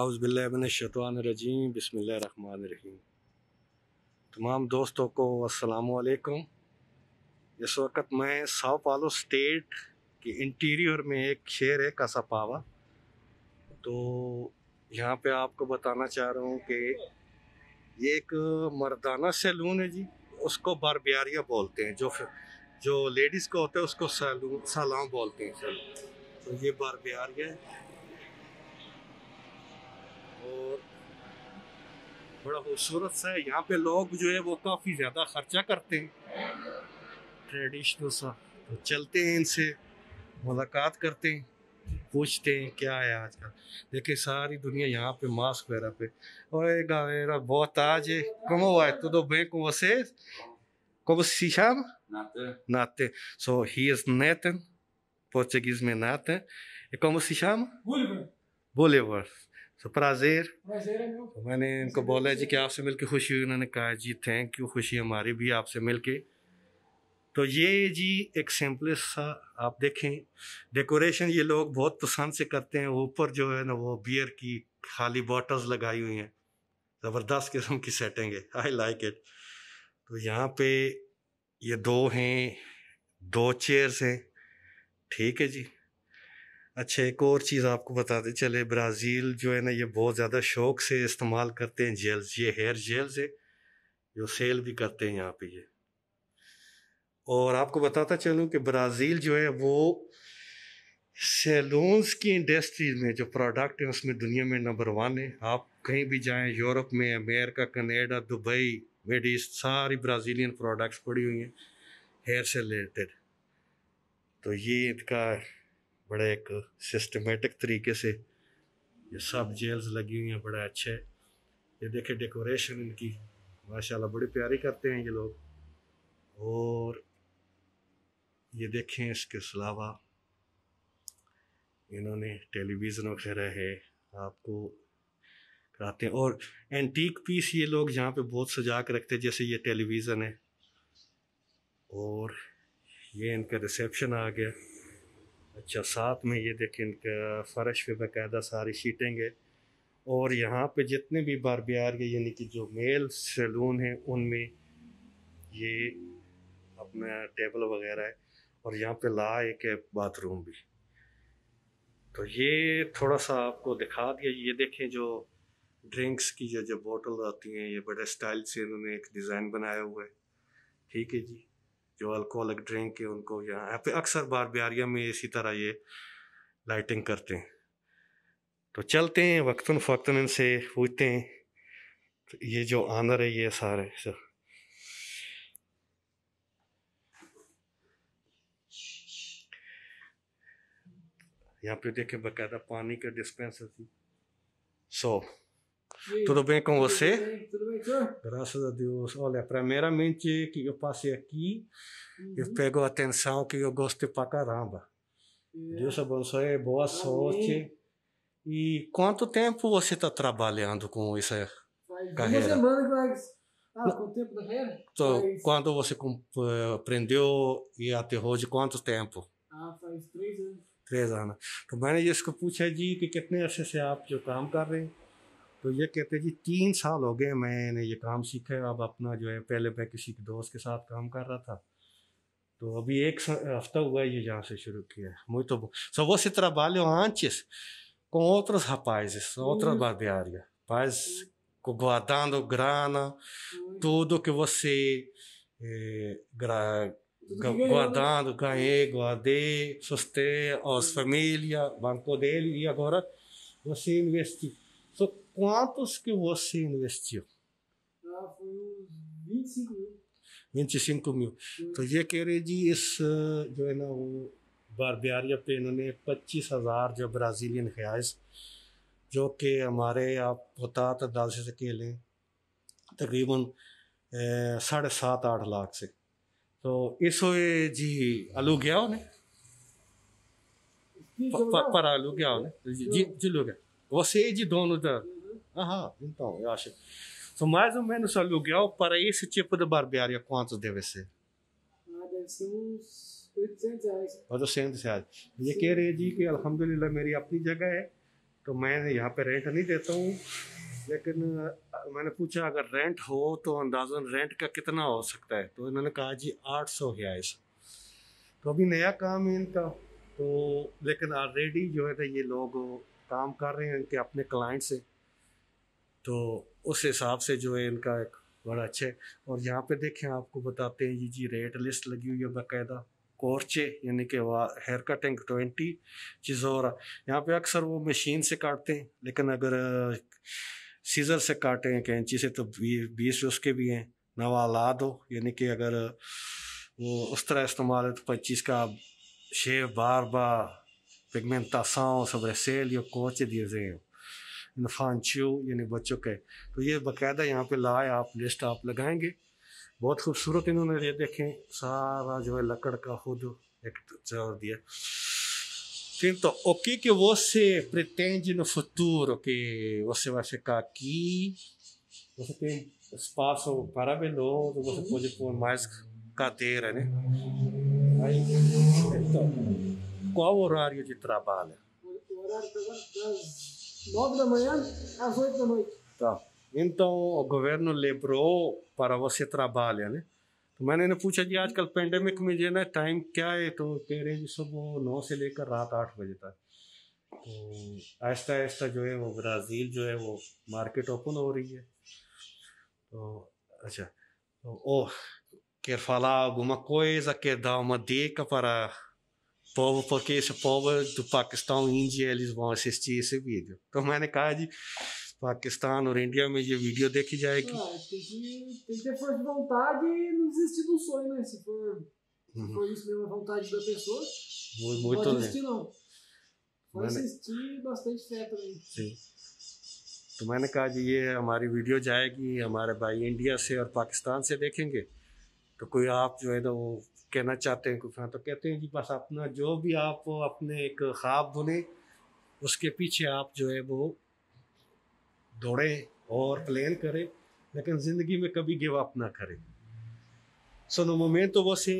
आउज़बिल्लिनशतवानरजीम बसमीम तमाम दोस्तों को असलकुम इस वक्त मैं साओ पालो स्टेट के इंटीरियर में एक शहर है पावा तो यहाँ पे आपको बताना चाह रहा हूँ कि ये एक मर्दाना सैलून है जी उसको बारबियारिया बोलते हैं जो जो लेडीज़ को होता है उसको सैलून सलाम बोलते हैं सैलून तो ये बारबियारिया है और बड़ा खूबसूरत सा है यहाँ पे लोग जो है वो काफ़ी ज़्यादा ख़र्चा करते हैं ट्रेडिशनल सा तो चलते हैं इनसे मुलाकात करते हैं पूछते हैं क्या है आज का देखिए सारी दुनिया यहाँ पे मास्क वगैरह पे और गावेरा बहुत आज है कम हुआ है तो दो तो बैंक वसे कब शीशा नाते सो ही इज नैतन पोर्चुगीज में नाते कम शीशा बोले como se तो प्राजेर तो मैंने इनको बोला जी कि आपसे मिलके खुशी हुई उन्होंने कहा जी थैंक यू खुशी हमारी भी आपसे मिलके तो ये जी एक सिंपल सा आप देखें डेकोरेशन ये लोग बहुत पसंद से करते हैं ऊपर जो है ना वो बियर की खाली बॉटल्स लगाई हुई हैं ज़बरदस्त किस्म की सेटिंग है आई लाइक इट तो यहाँ पे ये दो हैं दो चेयर्स हैं ठीक है जी अच्छा एक और चीज़ आपको बताते चले ब्राज़ील जो है ना ये बहुत ज़्यादा शौक से इस्तेमाल करते हैं जेल्स ये हेयर जेल्स है जो सेल भी करते हैं यहाँ पे ये और आपको बताता चलूँ कि ब्राज़ील जो है वो सैलूस की इंडस्ट्री में जो प्रोडक्ट है उसमें दुनिया में नंबर वन है आप कहीं भी जाएं यूरोप में America Canada Dubai mid east सारी ब्राज़ीलियन प्रोडक्ट्स पड़ी हुई हैं हेयर से रिलेटेड तो ये इनका बड़े एक सिस्टमेटिक तरीके से ये सब जेल्स लगी हुई हैं बड़ा अच्छे ये देखे डेकोरेशन इनकी माशाल्लाह बड़ी प्यारी करते हैं ये लोग और ये देखें इसके अलावा इन्होंने टेलीविज़न वगैरह है आपको कराते हैं और एंटीक पीस ये लोग यहाँ पे बहुत सजा के रखते हैं जैसे ये टेलीविज़न है और ये इनका रिसेप्शन आ गया अच्छा साथ में ये देखें इनका फ़र्श पे बाकायदा सारी शीटें और यहाँ पे जितने भी बार बार के यानी कि जो मेल सैलून हैं उनमें ये अपना टेबल वगैरह है और यहाँ पे ला एक है बाथरूम भी तो ये थोड़ा सा आपको दिखा दिया ये देखें जो ड्रिंक्स की जो जो बॉटल आती हैं ये बड़े स्टाइल से इन्होंने एक डिज़ाइन बनाया हुआ है ठीक है जी जो अल्कोहलिक ड्रिंक है उनको यहाँ पे अक्सर बार बिहारिया में इसी तरह ये लाइटिंग करते हैं तो चलते हैं वक्ता फ़क्ता इनसे पूछते हैं तो ये जो आनर है ये सारे सर यहाँ पे देखे बाकायदा पानी का डिस्पेंसर थी सौ so, Tudo bem com você? Tudo bem, tudo bem senhor? Graças a Deus. Olha, primeiramente que eu passei aqui, uhum. eu pego a atenção que eu gosto pra caramba. É. Deus abençoe, boa Amém. sorte. E quanto tempo você está trabalhando com isso Faz carreira? Uma semana, Glegs. Ah, com o tempo da carreira? Então, Quando você eh, aprendeu e aterrou de quanto tempo? Ah, faz três anos. Três anos. तो मैंने जिसको पूछा जी कि कितने अरसे से आप जो काम तो ये कहते जी तीन साल हो गए मैंने ये काम सीखा है अब अपना जो है पहले मैं किसी के दोस्त के साथ काम कर रहा था तो अभी एक हफ्ता हुआ ये यहाँ से शुरू किया है muito se antes com outros rapazes, outras barbearias, pais guardando grana, tudo que você é, gra, guardando, ganhei, guardei, sustei as famílias, banco dele e agora você investe. So, quantos que você investiu? Ah, foi uns 25 e mil. 25 e mil. तो ये कह रहे जी इस जो है ना वो बारबियारिया पे इन्होंने पच्चीस हज़ार जो ब्राज़ीलियन ख्यास जो कि हमारे आप होता तदाल से के लें तकरीबन साढ़े सात आठ लाख से तो इस हुए जी आलू गया उन्हें पर आलू गया उन्हें जी जी लो गया वो से जी दोनों उधर Aham, então, eu acho. São mais ou menos o aluguel para esse tipo de barbearia, quanto deve ser? Ah, deve ser uns 800 reais. 800 reais. ये कह रहे जी कि अल्हम्दुलिल्लाह मेरी अपनी जगह है तो मैं यहाँ पे रेंट नहीं देता हूँ लेकिन मैंने पूछा अगर रेंट हो तो अंदाजन रेंट का कितना हो सकता है तो इन्होंने कहा जी 800 रियाइस तो अभी नया काम है इनका तो लेकिन ऑलरेडी जो है ना ये लोग काम कर रहे हैं इनके अपने क्लाइंट से तो उस हिसाब से जो है इनका एक बड़ा अच्छा है और यहाँ पे देखें आपको बताते हैं ये जी रेट लिस्ट लगी हुई है बाकायदा कोर्चे यानी कि हेयर कटिंग ट्वेंटी चिजोरा यहाँ पे अक्सर वो मशीन से काटते हैं लेकिन अगर सीज़र से काटें कैंची से तो बीस उसके भी हैं ला दो यानी कि अगर वो उस तरह इस्तेमाल है तो पच्चीस का शेव बार बार पिगमेंटाção sobre a या corte दिए desenho. नफानचियों यानी बच्चों के तो ये बाकायदा यहाँ पे लाए आप लिस्ट आप लगाएंगे बहुत खूबसूरत इन्होंने ये देखें सारा जो है लकड़ का खुद एक जवाब दिया फिर तो ओके के वो से प्रत्येंज न ओके वो से वैसे का की हो पारा भी लो तो है ने तो, बाल है 9 da manhã às 8 da noite. Tá. Então, o governo lembrou para você trabalhar, né? तो मैंने इन्हें पूछा कि que a pandemia जो है né time que é então कह रहे हैं जी सुबह नौ a लेकर रात आठ बजे तक तो आहिस्ता आहिस्ता जो है वो ब्राज़ील जो है वो मार्केट ओपन हो रही है तो अच्छा तो alguma coisa quer dar uma dica para povo, porque esse povo do Pakistan India eles vão assistir esse vídeo. तो मैंने कहा जी Paquistão ou Índia में ये वीडियो देखी जाएगी ah, tem, que, tem que ter força de vontade e não desistir do sonho né se for, uhum. se for isso mesmo a vontade da pessoa muito, muito não pode desistir não pode मैंने... assistir bastante fé também sim तो मैंने कहा जी ये हमारी video जाएगी हमारे भाई India से और पाकिस्तान से देखेंगे तो कोई आप जो है ना वो कहना चाहते हैं कुछ तो कहते हैं कि बस अपना जो भी आप अपने एक ख्वाब बुने उसके पीछे आप जो है वो दौड़ें और प्लान करें लेकिन ज़िंदगी में कभी गिव अप ना करें sono momento você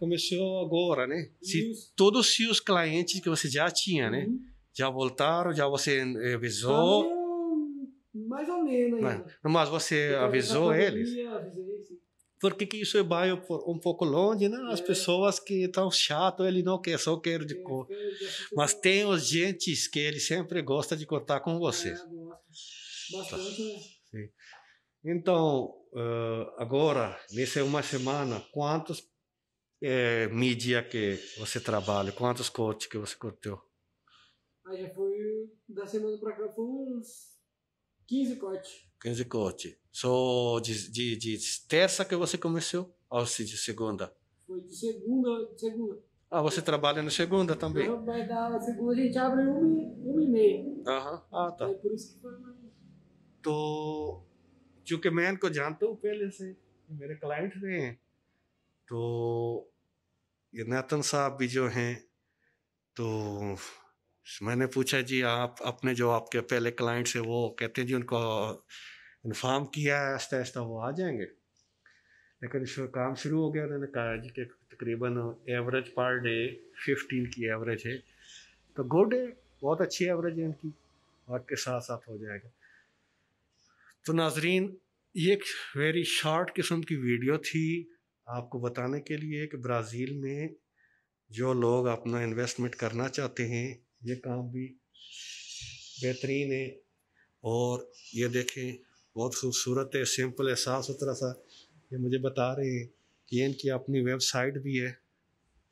começou agora, né? Se todos os clientes que você já tinha, né? Já voltaram, já você avisou. mais ou menos ainda. Mas, você avisou eles? Avisei, sim porque que, isso é bairro um pouco longe, né? As é. pessoas que estão chato, ele não quer, só quer de é, cor. Mas tem os gentes que ele sempre gosta de cortar com você. É, Bastante, né? Sim. Então, agora, nessa uma semana, quantos é, mídia que você trabalha? Quantos cortes que você cortou? Aí já foi da semana para cá, foi uns 15 corte. 15 corte. Só de, de, de terça que você começou ou se de segunda? Foi de segunda, de segunda. Ah, você trabalha na segunda também? Não, mas na segunda a gente abre uma, uma e meia. Aham, ah tá. É por isso que foi mais... तो चूंकि मैं इनको जानता हूँ पहले से मेरे client रहे हैं तो ये नातन साहब भी जो हैं तो मैंने पूछा जी आप अपने जो आपके पहले क्लाइंट्स हैं वो कहते हैं जी उनको इन्फॉर्म किया है आस्ते आस्ते वो आ जाएंगे लेकिन इस काम शुरू हो गया उन्होंने कहा जी कि तकरीबन एवरेज पर डे फिफ्टीन की एवरेज है तो गुड है बहुत अच्छी एवरेज है उनकी और के साथ साथ हो जाएगा तो नाजरीन ये एक वेरी शॉर्ट किस्म की वीडियो थी आपको बताने के लिए कि ब्राज़ील में जो लोग अपना इन्वेस्टमेंट करना चाहते हैं ये काम भी बेहतरीन है और ये देखें बहुत खूबसूरत है सिंपल है साफ़ सुथरा सा ये मुझे बता रहे हैं कि इनकी अपनी वेबसाइट भी है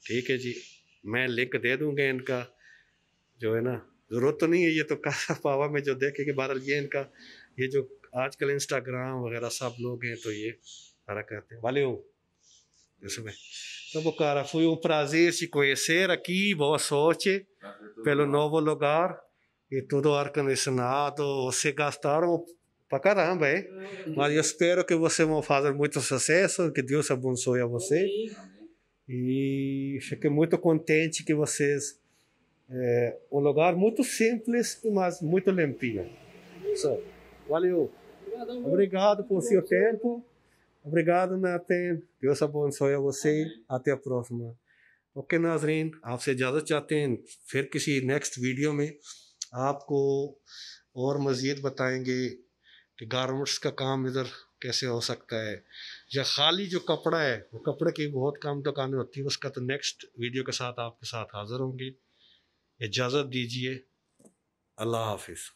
ठीक है जी मैं लिंक दे दूँगा इनका जो है ना ज़रूरत तो नहीं है ये तो कारा पावा में जो देखे कि बहरहाल ये इनका ये जो आजकल इंस्टाग्राम वगैरह सब लोग हैं तो ये सारा करते हैं वाले हूँ Deus então, bom, cara, foi um prazer te conhecer aqui. Boa sorte tá pelo novo lugar e tudo ar-condicionado. Vocês gastaram pra caramba, hein? Mas eu espero que vocês vão fazer muito sucesso. Que Deus abençoe a você. E fiquei muito contente que vocês. É um lugar muito simples, mas muito limpinho. So, valeu. Obrigado, Obrigado por seu tempo. Obrigado, Nathan. Deus abençoe você. Até a próxima. Okay नाजरीन आपसे इजाज़त चाहते हैं फिर किसी next video में आपको और मज़ीद बताएंगे कि गारमेंट्स का काम इधर कैसे हो सकता है या खाली जो कपड़ा है वो कपड़े की बहुत तो दुकानें होती है उसका तो नेक्स्ट वीडियो के साथ आपके साथ हाज़िर होंगे इजाज़त दीजिए अल्लाह हाफिज़